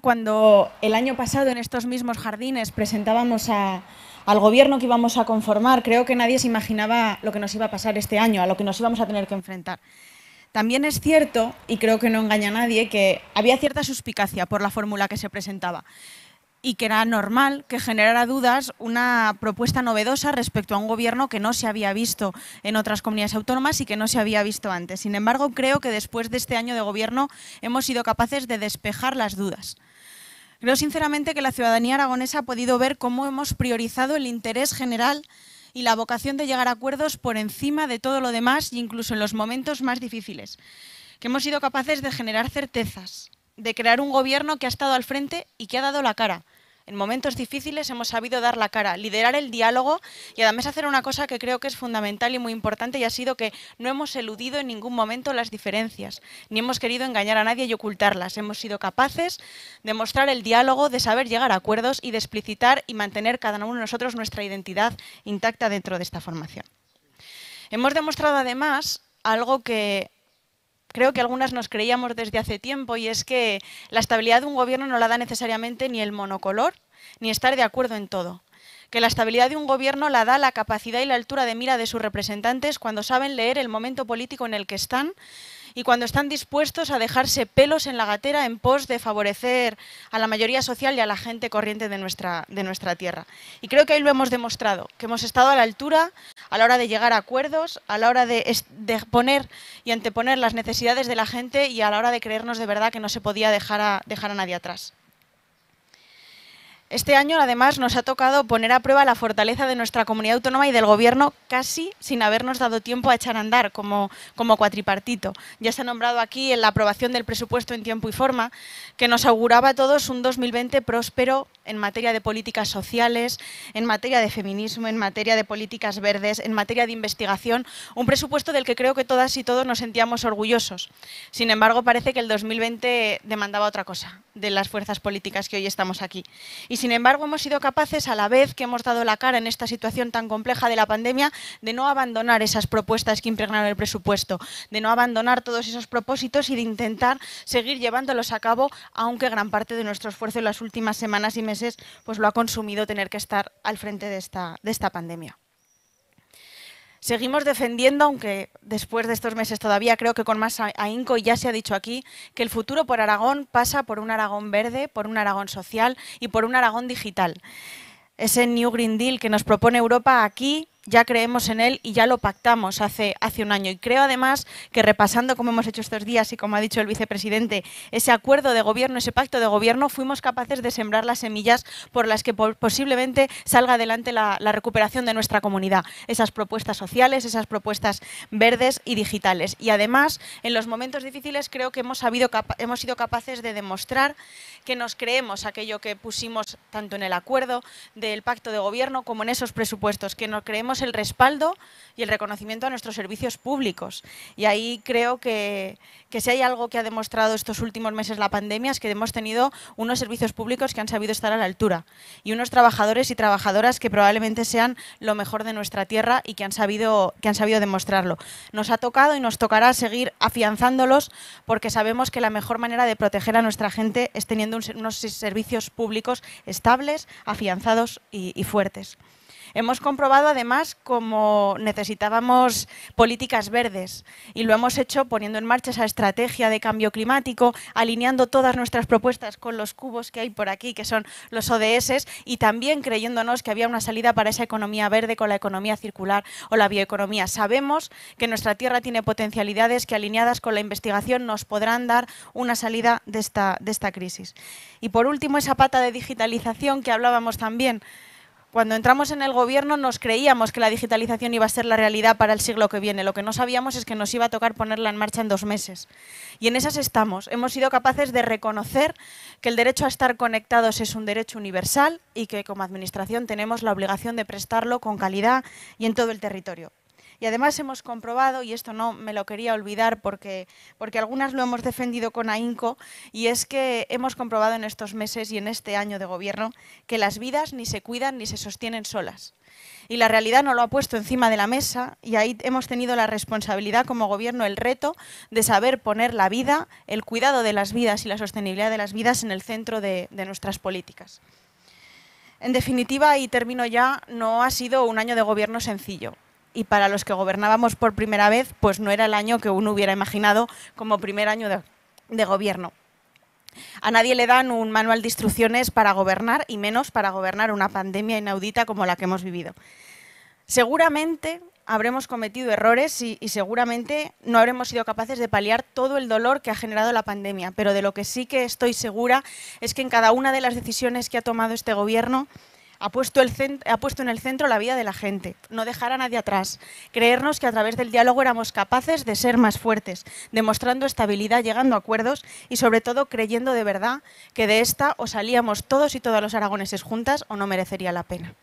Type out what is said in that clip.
Cuando el año pasado en estos mismos jardines presentábamos al gobierno que íbamos a conformar, creo que nadie se imaginaba lo que nos iba a pasar este año, a lo que nos íbamos a tener que enfrentar. También es cierto, y creo que no engaña a nadie, que había cierta suspicacia por la fórmula que se presentaba y que era normal que generara dudas una propuesta novedosa respecto a un gobierno que no se había visto en otras comunidades autónomas y que no se había visto antes. Sin embargo, creo que después de este año de gobierno hemos sido capaces de despejar las dudas. Creo sinceramente que la ciudadanía aragonesa ha podido ver cómo hemos priorizado el interés general y la vocación de llegar a acuerdos por encima de todo lo demás, incluso en los momentos más difíciles. Que hemos sido capaces de generar certezas, de crear un gobierno que ha estado al frente y que ha dado la cara, en momentos difíciles hemos sabido dar la cara, liderar el diálogo y además hacer una cosa que creo que es fundamental y muy importante y ha sido que no hemos eludido en ningún momento las diferencias, ni hemos querido engañar a nadie y ocultarlas. Hemos sido capaces de mostrar el diálogo, de saber llegar a acuerdos y de explicitar y mantener cada uno de nosotros nuestra identidad intacta dentro de esta formación. Hemos demostrado además algo que creo que algunas nos creíamos desde hace tiempo y es que la estabilidad de un gobierno no la da necesariamente ni el monocolor ni estar de acuerdo en todo que la estabilidad de un gobierno la da la capacidad y la altura de mira de sus representantes cuando saben leer el momento político en el que están, y cuando están dispuestos a dejarse pelos en la gatera en pos de favorecer a la mayoría social y a la gente corriente de nuestra, de nuestra tierra. Y creo que ahí lo hemos demostrado, que hemos estado a la altura a la hora de llegar a acuerdos, a la hora de, poner y anteponer las necesidades de la gente y a la hora de creernos de verdad que no se podía dejar dejar a nadie atrás. Este año, además, nos ha tocado poner a prueba la fortaleza de nuestra comunidad autónoma y del Gobierno casi sin habernos dado tiempo a echar a andar como, como cuatripartito. Ya se ha nombrado aquí en la aprobación del presupuesto en tiempo y forma, que nos auguraba a todos un 2020 próspero, en materia de políticas sociales, en materia de feminismo, en materia de políticas verdes, en materia de investigación, un presupuesto del que creo que todas y todos nos sentíamos orgullosos. Sin embargo, parece que el 2020 demandaba otra cosa de las fuerzas políticas que hoy estamos aquí. Y sin embargo, hemos sido capaces, a la vez que hemos dado la cara en esta situación tan compleja de la pandemia, de no abandonar esas propuestas que impregnaron el presupuesto, de no abandonar todos esos propósitos y de intentar seguir llevándolos a cabo, aunque gran parte de nuestro esfuerzo en las últimas semanas y meses pues lo ha consumido tener que estar al frente de esta, de esta pandemia. Seguimos defendiendo, aunque después de estos meses todavía creo que con más ahínco y ya se ha dicho aquí, que el futuro por Aragón pasa por un Aragón verde, por un Aragón social y por un Aragón digital. Ese New Green Deal que nos propone Europa aquí ya creemos en él y ya lo pactamos hace, hace un año. Y creo además que repasando, como hemos hecho estos días y como ha dicho el vicepresidente, ese acuerdo de gobierno, ese pacto de gobierno, fuimos capaces de sembrar las semillas por las que posiblemente salga adelante la, recuperación de nuestra comunidad. Esas propuestas sociales, esas propuestas verdes y digitales. Y además, en los momentos difíciles creo que hemos, sabido, hemos sido capaces de demostrar que nos creemos aquello que pusimos tanto en el acuerdo del pacto de gobierno como en esos presupuestos, que nos creemos el respaldo y el reconocimiento a nuestros servicios públicos. Y ahí creo que, si hay algo que ha demostrado estos últimos meses la pandemia es que hemos tenido unos servicios públicos que han sabido estar a la altura y unos trabajadores y trabajadoras que probablemente sean lo mejor de nuestra tierra y que han sabido, que han sabido demostrarlo. Nos ha tocado y nos tocará seguir afianzándolos porque sabemos que la mejor manera de proteger a nuestra gente es teniendo unos servicios públicos estables, afianzados y fuertes. Hemos comprobado además cómo necesitábamos políticas verdes y lo hemos hecho poniendo en marcha esa estrategia de cambio climático, alineando todas nuestras propuestas con los cubos que hay por aquí, que son los ODS, y también creyéndonos que había una salida para esa economía verde con la economía circular o la bioeconomía. Sabemos que nuestra tierra tiene potencialidades que alineadas con la investigación nos podrán dar una salida de esta, de esta crisis. Y por último, esa pata de digitalización que hablábamos también. Cuando entramos en el gobierno nos creíamos que la digitalización iba a ser la realidad para el siglo que viene. Lo que no sabíamos es que nos iba a tocar ponerla en marcha en dos meses. Y en esas estamos. Hemos sido capaces de reconocer que el derecho a estar conectados es un derecho universal y que como Administración tenemos la obligación de prestarlo con calidad y en todo el territorio. Y además hemos comprobado, y esto no me lo quería olvidar porque, porque algunas lo hemos defendido con ahínco, y es que hemos comprobado en estos meses y en este año de gobierno que las vidas ni se cuidan ni se sostienen solas y la realidad no lo ha puesto encima de la mesa y ahí hemos tenido la responsabilidad como gobierno, el reto de saber poner la vida, el cuidado de las vidas y la sostenibilidad de las vidas en el centro de nuestras políticas. En definitiva, y termino ya, no ha sido un año de gobierno sencillo y para los que gobernábamos por primera vez, pues no era el año que uno hubiera imaginado como primer año de, gobierno. A nadie le dan un manual de instrucciones para gobernar y menos para gobernar una pandemia inaudita como la que hemos vivido. Seguramente habremos cometido errores y, seguramente no habremos sido capaces de paliar todo el dolor que ha generado la pandemia, pero de lo que sí que estoy segura es que en cada una de las decisiones que ha tomado este gobierno ha puesto, en el centro la vida de la gente, no dejar a nadie atrás, creernos que a través del diálogo éramos capaces de ser más fuertes, demostrando estabilidad, llegando a acuerdos y sobre todo creyendo de verdad que de esta o salíamos todos y todas los aragoneses juntas o no merecería la pena.